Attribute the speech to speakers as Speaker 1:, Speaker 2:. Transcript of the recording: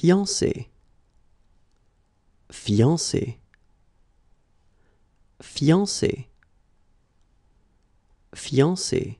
Speaker 1: fiancé fiancé fiancé fiancé